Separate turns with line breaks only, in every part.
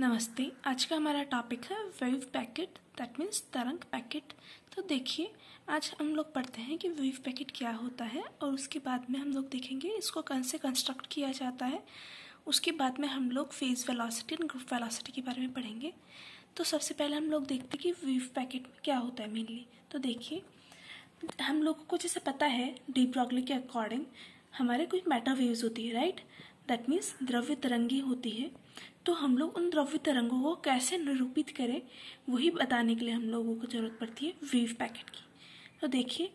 नमस्ते आज का हमारा टॉपिक है वेव पैकेट दैट मीन्स तरंग पैकेट तो देखिए आज हम लोग पढ़ते हैं कि वेव पैकेट क्या होता है और उसके बाद में हम लोग देखेंगे इसको कौन से कंस्ट्रक्ट किया जाता है उसके बाद में हम लोग phase velocity and group velocity के बारे में पढ़ेंगे तो सबसे पहले हम लोग देखते हैं कि वेव पैकेट क्या होता है मेनली तो देखिए हम लोगों को जैसे पता है डी ब्रॉगली के अकॉर्डिंग हमारे कुछ मेटा वेव्स होती है राइट दैट मीन्स द्रव्य तरंगी होती है तो हम लोग उन द्रव्य तरंगों को कैसे निरूपित करें वही बताने के लिए हम लोगों को जरूरत पड़ती है वेव पैकेट की तो देखिए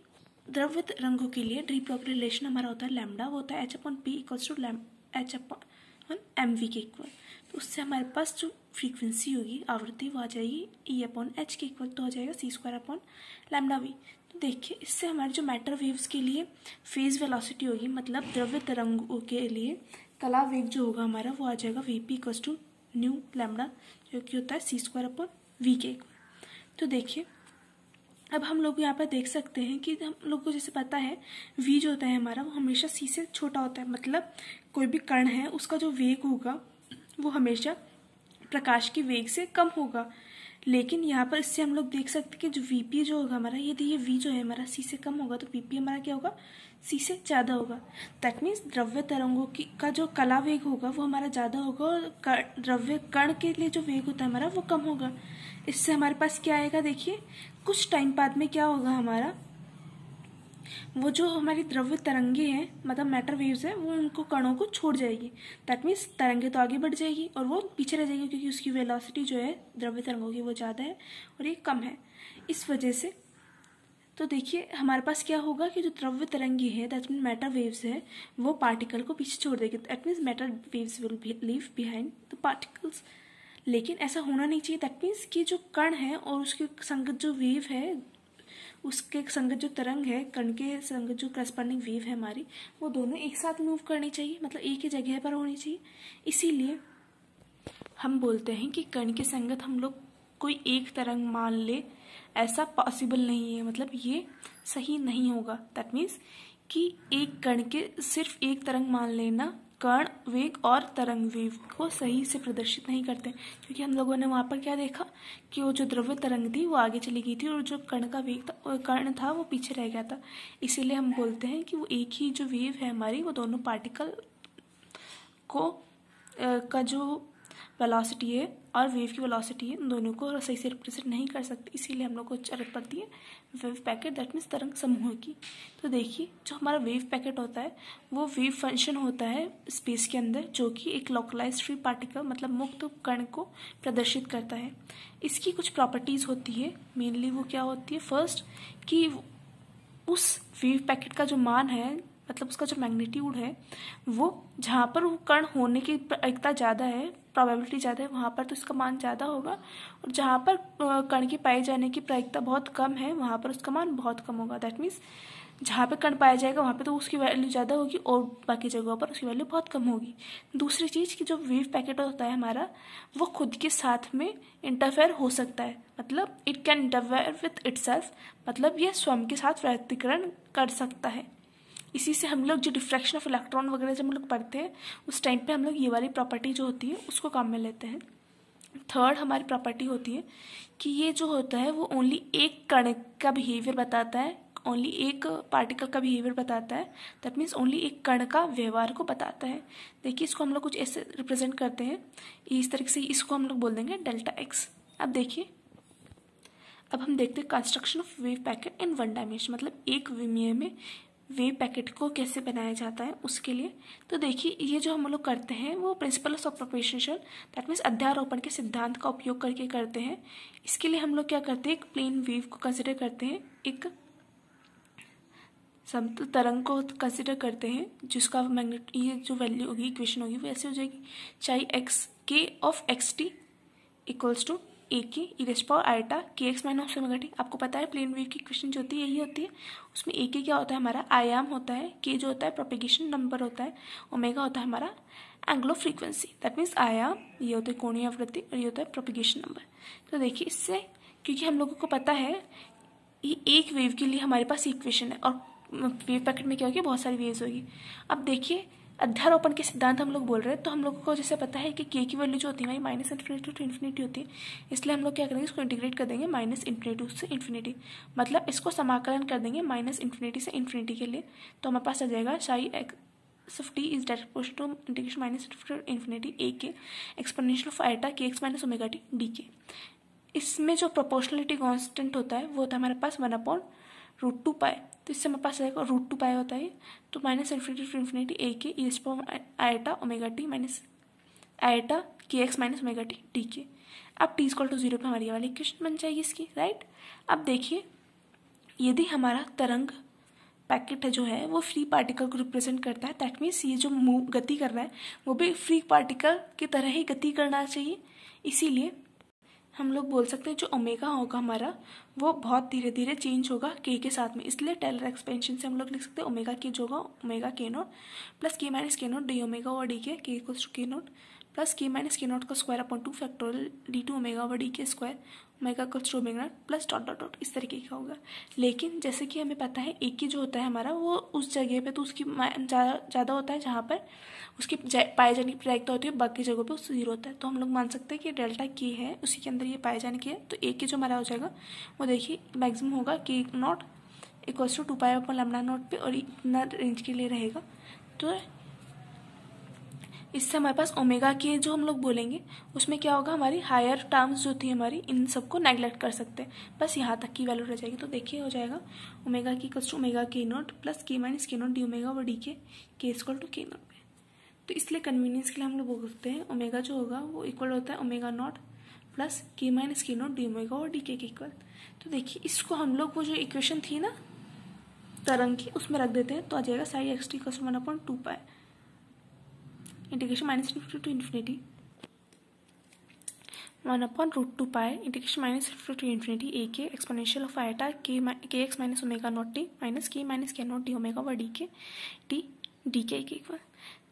द्रव्य तरंगों के लिए ड्रीप्रॉप रिलेशन हमारा होता है लैमडा वो होता है H upon P equals to lambda H upon M V के इक्वल तो उससे हमारे पास जो फ्रीक्वेंसी होगी आवृत्ति वो आ जाएगी ई अपॉन एच के इक्वल तो हो जाएगा C square upon lambda V तो देखिए इससे हमारे जो मैटर वेव्स के लिए फेज वेलोसिटी होगी मतलब द्रव्य तरंगों के लिए तला वेग जो होगा हमारा वो आ जाएगा V P equals to nu lambda जो कि होता है सी स्क्वायर अपॉन वी के तो देखिए अब हम लोग यहाँ पर देख सकते हैं कि हम लोग को जैसे पता है वी जो होता है हमारा वो हमेशा सी से छोटा होता है मतलब कोई भी कण है उसका जो वेग होगा वो हमेशा प्रकाश के वेग से कम होगा लेकिन यहाँ पर इससे हम लोग देख सकते हैं कि जो वीपी जो होगा हमारा यदि ये वी जो है हमारा सी से कम होगा तो वीपी हमारा क्या होगा सी से ज़्यादा होगा दैट मीन्स द्रव्य तरंगों की का जो कला वेग होगा वो हमारा ज़्यादा होगा और द्रव्य कण के लिए जो वेग होता है हमारा वो कम होगा इससे हमारे पास क्या आएगा देखिए कुछ टाइम बाद में क्या होगा हमारा वो जो हमारी द्रव्य तरंगे हैं मतलब मैटर वेव्स है वो उनको कणों को छोड़ जाएगी दैट मीन्स तरंगे तो आगे बढ़ जाएगी और वो पीछे रह जाएगी क्योंकि उसकी वेलोसिटी जो है द्रव्य तरंगों की वो ज़्यादा है और ये कम है इस वजह से तो देखिए हमारे पास क्या होगा कि जो द्रव्य तरंगी है दैट मीन मैटर वेव्स है वो पार्टिकल को पीछे छोड़ देगी that means matter waves will leave behind the particles लेकिन ऐसा होना नहीं चाहिए दैट मीन्स कि जो कण है और उसके संगत जो वेव है उसके संगत जो तरंग है कण के संगत जो करस्पॉन्डिंग वेव है हमारी वो दोनों एक साथ मूव करनी चाहिए मतलब एक ही जगह पर होनी चाहिए इसीलिए हम बोलते हैं कि कण के संगत हम लोग कोई एक तरंग मान ले ऐसा पॉसिबल नहीं है मतलब ये सही नहीं होगा दैट मीन्स कि एक कण के सिर्फ एक तरंग मान लेना कर्ण वेग और तरंग वेग को सही से प्रदर्शित नहीं करते क्योंकि हम लोगों ने वहाँ पर क्या देखा कि वो जो द्रव्य तरंग थी वो आगे चली गई थी और जो कर्ण का वेग था कर्ण था वो पीछे रह गया था इसीलिए हम बोलते हैं कि वो एक ही जो वेव है हमारी वो दोनों पार्टिकल को का जो वेलोसिटी है और वेव की वेलोसिटी है दोनों को सही से रिप्रेजेंट नहीं कर सकते इसीलिए हम लोग को जरूरत पड़ती है वेव पैकेट दैट मीन्स तरंग समूह की तो देखिए जो हमारा वेव पैकेट होता है वो वेव फंक्शन होता है स्पेस के अंदर जो कि एक लोकलाइज फ्री पार्टिकल मतलब मुक्त कण को प्रदर्शित करता है इसकी कुछ प्रॉपर्टीज़ होती है मेनली वो क्या होती है फर्स्ट कि उस वेव पैकेट का जो मान है मतलब उसका जो मैग्नीट्यूड है वो जहाँ पर वो कण होने की एकता ज़्यादा है प्रोबेबिलिटी ज़्यादा है वहाँ पर तो इसका मान ज़्यादा होगा और जहाँ पर कण के पाए जाने की प्रायिकता बहुत कम है वहाँ पर उसका मान बहुत कम होगा दैट मीन्स जहाँ पे कण पाया जाएगा वहाँ पे तो उसकी वैल्यू ज़्यादा होगी और बाकी जगहों पर उसकी वैल्यू बहुत कम होगी दूसरी चीज़ कि जो वेव पैकेट होता है हमारा वो खुद के साथ में इंटरफेयर हो सकता है मतलब it can interfere with it मतलब ये स्वयं के साथ व्यक्तिकरण कर सकता है इसी से हम लोग जो डिफ्रैक्शन ऑफ इलेक्ट्रॉन वगैरह जब हम लोग पढ़ते हैं उस टाइम पे हम लोग ये वाली प्रॉपर्टी जो होती है उसको काम में लेते हैं थर्ड हमारी प्रॉपर्टी होती है कि ये जो होता है वो ओनली एक कण का बिहेवियर बताता है ओनली एक पार्टिकल का बिहेवियर बताता है दैट मीन्स ओनली एक कण का व्यवहार को बताता है देखिए इसको हम लोग कुछ ऐसे रिप्रेजेंट करते हैं इस तरीके से इसको हम लोग बोल देंगे डेल्टा एक्स अब देखिए अब हम देखते हैं construction of wave packet in one dimension मतलब एक विमीय में वे पैकेट को कैसे बनाया जाता है उसके लिए तो देखिए ये जो हम लोग करते हैं वो principles of propagation that means अध्यारोपण के सिद्धांत का उपयोग करके करते हैं इसके लिए हम लोग क्या करते हैं एक प्लेन वेव को कंसिडर करते हैं एक समतल तरंग को कंसिडर करते हैं जिसका मैग्नेट ये जो वैल्यू होगी इक्वेशन होगी वो ऐसे हो जाएगी चाहे X K of x T equals to A K e raise power iota के एक्स माइनस ओमेगा टी आपको पता है प्लेन वेव की क्वेश्चन जो होती है यही होती है उसमें ए के क्या होता है हमारा आयाम होता है के जो होता है प्रोपेगेशन नंबर होता है ओमेगा होता है हमारा एंग्लो फ्रीक्वेंसी दैट मीन्स आयाम ये होता है कोणीय आवृत्ति और ये होता है प्रोपेगेशन नंबर तो देखिए इससे क्योंकि हम लोगों को पता है ये एक वेव के लिए हमारे पास इक्वेशन है और वेव पैकेट में क्या होगी बहुत सारी वेव्स होगी अब देखिए अध्यारोपण के सिद्धांत हम लोग बोल रहे हैं तो हम लोगों को जैसे पता है कि के की वैल्यू जो होती है हमारी माइनस इन्फिनिटी टू इन्फिनिटी होती है इसलिए हम लोग क्या करेंगे इसको इंटीग्रेट कर देंगे माइनस इन्फिनिटी से इन्फिनिटी मतलब इसको समाकलन कर देंगे माइनस इन्फिनिटी से इन्फिनिटी के लिए तो हमारे पास आ जाएगा शाही fifty is direct post to integration minus infinity A के exponential of iota K x minus omega T D K इसमें जो प्रोपोर्शनलिटी कॉन्स्टेंट होता है वो होता है हमारे पास one upon root two pi तो इससे हमारे पास रहेगा रूट टू पाई होता है तो minus infinity to infinity A k e s power iota omega t minus iota के x minus omega t t k अब टी स्क्वल टू जीरो पर हमारी वाली इक्वेशन बन जाएगी इसकी राइट अब देखिए यदि हमारा तरंग पैकेट है जो है वो फ्री पार्टिकल को रिप्रेजेंट करता है दैट मीन्स ये जो मूव गति कर रहा है वो भी फ्री पार्टिकल की तरह ही गति करना चाहिए इसीलिए हम लोग बोल सकते हैं जो ओमेगा होगा हमारा वो बहुत धीरे धीरे चेंज होगा के के साथ में इसलिए टेलर एक्सपेंशन से हम लोग लिख सकते हैं ओमेगा के जो होगा omega k naught plus k minus k naught d omega और d k k k naught plus k minus k naught का square upon two factorial d two omega और d k square omega cos two omega plus dot dot dot इस तरीके का होगा लेकिन जैसे कि हमें पता है एक ही जो होता है हमारा वो उस जगह पे तो उसकी ज़्यादा होता है जहाँ पर उसकी पाए जाने की प्रायिकता होती है बाकी जगहों पे उससे जीरो होता है तो हम लोग मान सकते हैं कि डेल्टा के है उसी के अंदर ये पाए जाने की है तो एक ही जो हमारा हो जाएगा वो देखिए मैक्सिमम होगा कि naught equals to two pi upon naught पर और इतना रेंज के लिए रहेगा तो इससे हमारे पास ओमेगा के जो हम लोग बोलेंगे उसमें क्या होगा हमारी हायर टर्म्स जो थी हमारी इन सबको नेग्लेक्ट कर सकते हैं बस यहाँ तक की वैल्यू रह जाएगी तो देखिए हो जाएगा ओमेगा की to omega k naught plus k minus k naught d omega व d k k equal to के नोट पे तो इसलिए कन्वीनियंस के लिए हम लोग बोलते हैं ओमेगा जो होगा वो इक्वल होता है omega naught plus k minus k naught d omega और डी के इक्वल तो देखिए इसको हम लोग वो जो इक्वेशन थी ना तरंग की उसमें रख देते हैं तो आ जाएगा psi x t cast one upon two pi integration minus fifty to infinity one upon root two pi integration minus fifty to infinity A के exponential of iota k k x minus omega naught t minus k minus k naught d omega व d k t D k एक equal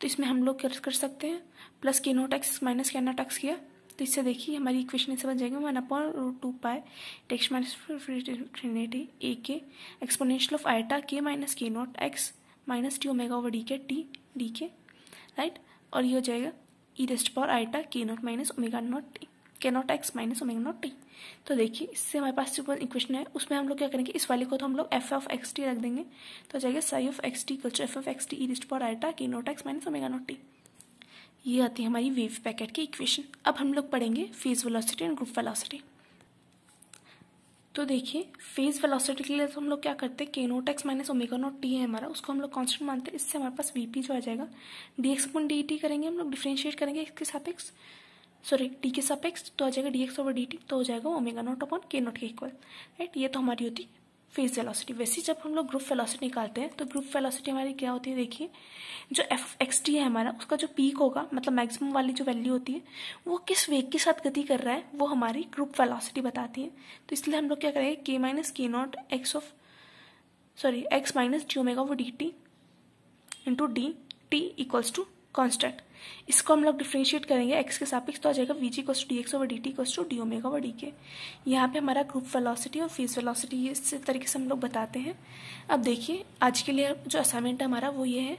तो इसमें हम लोग कर सकते हैं plus k naught x minus k naught x किया तो इससे देखिए हमारी इक्वेशन इससे बन जाएगी one upon root two pi takes minus infinity A के exponential of iota k minus k naught x minus t omega over d k t D k right और ये हो जाएगा e raised power iota k naught minus omega naught t k naught x minus omega naught t तो देखिए इससे हमारे पास जो equation है उसमें हम लोग क्या करेंगे इस वाले को तो हम लोग एफ ऑफ एक्स टी रख देंगे तो हो जाएगा psi of x t culture f of x t e raised power iota k naught x minus omega naught t ये आती है हमारी वेव पैकेट की इक्वेशन अब हम लोग पढ़ेंगे phase velocity and group velocity तो देखिए फेज वेलोसिटी के लिए तो हम लोग क्या करते हैं k naught x minus omega naught t है हमारा उसको हम लोग कांस्टेंट मानते हैं इससे हमारे पास वीपी जो आ जाएगा d x upon d t करेंगे हम लोग डिफ्रेंशिएट करेंगे इसके सापेक्स सॉरी टी के सापेक्ष तो आ जाएगा d x over d t तो हो जाएगा omega naught upon k naught k equal right ये तो हमारी होती फेस वेलोसिटी वैसे जब हम लोग ग्रुप वेलोसिटी निकालते हैं तो ग्रुप वेलोसिटी हमारी क्या होती है देखिए जो एफ एक्स टी है हमारा उसका जो पीक होगा मतलब मैक्सिमम वाली जो वैल्यू होती है वो किस वेग के साथ गति कर रहा है वो हमारी ग्रुप वेलोसिटी बताती है तो इसलिए हम लोग क्या करेंगे k minus k naught x of sorry x minus d omega वो d t into d t equals to constant इसको हम लोग डिफ्रेंशिएट करेंगे एक्स के सापेक्ष तो आ जाएगा v g cos two d x over d t cos two d omega over d k यहाँ पे हमारा ग्रुप वेलोसिटी और फेज वेलोसिटी इस तरीके से हम लोग बताते हैं अब देखिए आज के लिए जो असाइनमेंट है हमारा वो ये है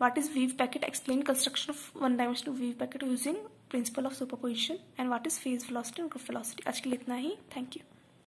what is wave packet explain construction of one dimensional wave packet using principle of superposition and what is phase velocity and group velocity आज के लिए इतना ही थैंक यू